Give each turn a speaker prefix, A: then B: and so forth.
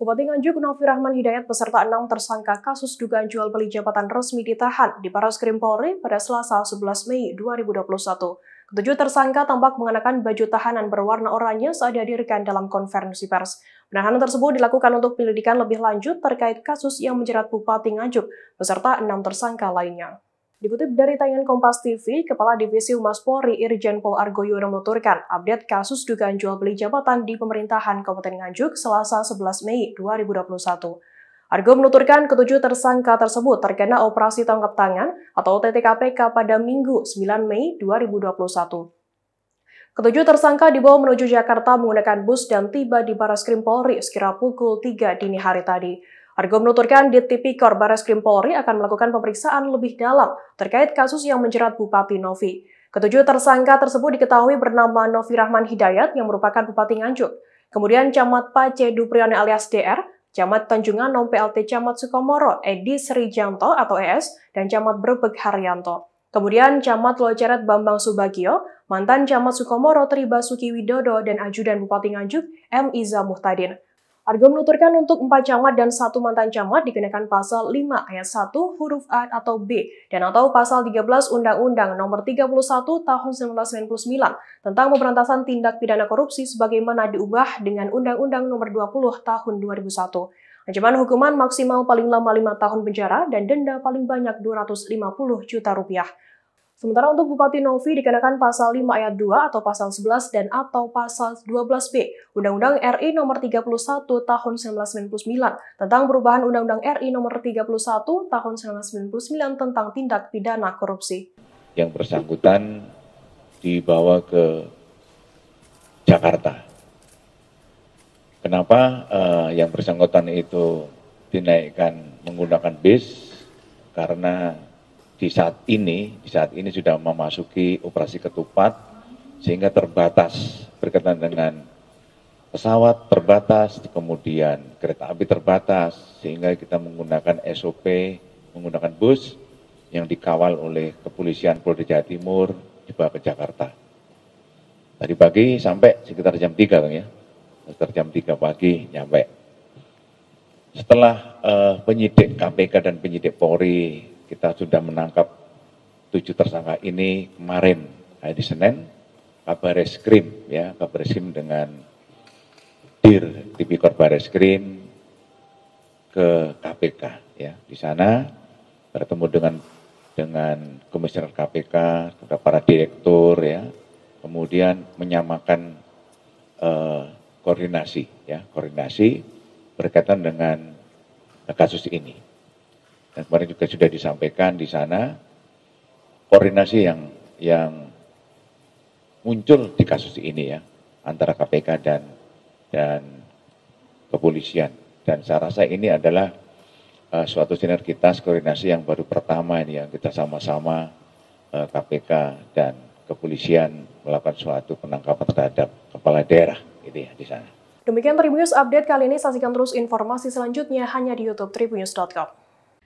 A: Bupati Nganjuk Novi Rahman Hidayat beserta enam tersangka kasus dugaan jual beli jabatan resmi ditahan di Krim Polri pada Selasa 11 Mei 2021. Ketujuh tersangka tampak mengenakan baju tahanan berwarna oranye saat dihadirkan dalam konferensi pers. Penahanan tersebut dilakukan untuk penyelidikan lebih lanjut terkait kasus yang menjerat Bupati Nganjuk beserta enam tersangka lainnya. Dikutip dari tayangan Kompas TV, Kepala Divisi Humas Polri Irjen Pol Argo Yono menuturkan update kasus dugaan jual beli jabatan di pemerintahan Kabupaten Nganjuk Selasa 11 Mei 2021. Argo menuturkan ketujuh tersangka tersebut terkena operasi tangkap tangan atau OTT KPK pada Minggu 9 Mei 2021. Ketujuh tersangka dibawa menuju Jakarta menggunakan bus dan tiba di Baras Krim Polri sekira pukul 3 dini hari tadi. Argo menuturkan di Tipikor Bares Krim Polri akan melakukan pemeriksaan lebih dalam terkait kasus yang menjerat Bupati Novi. Ketujuh tersangka tersebut diketahui bernama Novi Rahman Hidayat yang merupakan Bupati Nganjuk. Kemudian Camat Pace Dupriani alias DR, Camat Tanjungan Nom PLT Camat Sukomoro Edi Srijanto atau ES, dan Camat Brebek Haryanto. Kemudian Camat Loceret Bambang Subagio, mantan Camat Sukomoro Tri Basuki Widodo, dan Ajudan Bupati Nganjuk M. Iza Muhtadin harga menuturkan untuk empat camat dan satu mantan camat dikenakan pasal 5 ayat 1 huruf A atau B dan atau pasal 13 Undang-Undang nomor 31 tahun 1999 tentang pemberantasan tindak pidana korupsi sebagaimana diubah dengan Undang-Undang nomor 20 tahun 2001. Ancaman hukuman maksimal paling lama 5 tahun penjara dan denda paling banyak 250 juta rupiah. Sementara untuk Bupati Novi dikenakan pasal 5 ayat 2 atau pasal 11 dan atau pasal 12B Undang-Undang RI nomor 31 tahun 1999 tentang perubahan Undang-Undang RI nomor 31 tahun 1999 tentang tindak pidana korupsi.
B: Yang bersangkutan dibawa ke Jakarta. Kenapa uh, yang bersangkutan itu dinaikkan menggunakan bis? Karena di saat ini, di saat ini sudah memasuki operasi ketupat sehingga terbatas berkaitan dengan pesawat terbatas, kemudian kereta api terbatas sehingga kita menggunakan SOP, menggunakan bus yang dikawal oleh kepolisian Polda Jawa Timur dibawa ke Jakarta. Tadi pagi sampai sekitar jam 3 kan ya. Sekitar jam 3 pagi nyampe. Setelah uh, penyidik KPK dan penyidik Polri kita sudah menangkap tujuh tersangka ini kemarin hari eh, Senin kabar reskrim ya kabar reskrim dengan Dir Tipikor Bares ke KPK ya di sana bertemu dengan dengan komisioner KPK kepada para direktur ya kemudian menyamakan eh, koordinasi ya koordinasi berkaitan dengan kasus ini dan nah, kemarin juga sudah disampaikan di sana koordinasi yang yang muncul di kasus ini ya antara KPK dan dan kepolisian dan saya rasa ini adalah uh, suatu sinergitas koordinasi yang baru pertama ini yang kita sama-sama uh, eh, KPK dan kepolisian melakukan suatu penangkapan terhadap kepala daerah gitu ya di sana.
A: Demikian Tribunnews Update kali ini saksikan terus informasi selanjutnya hanya di youtube tribunnews.com.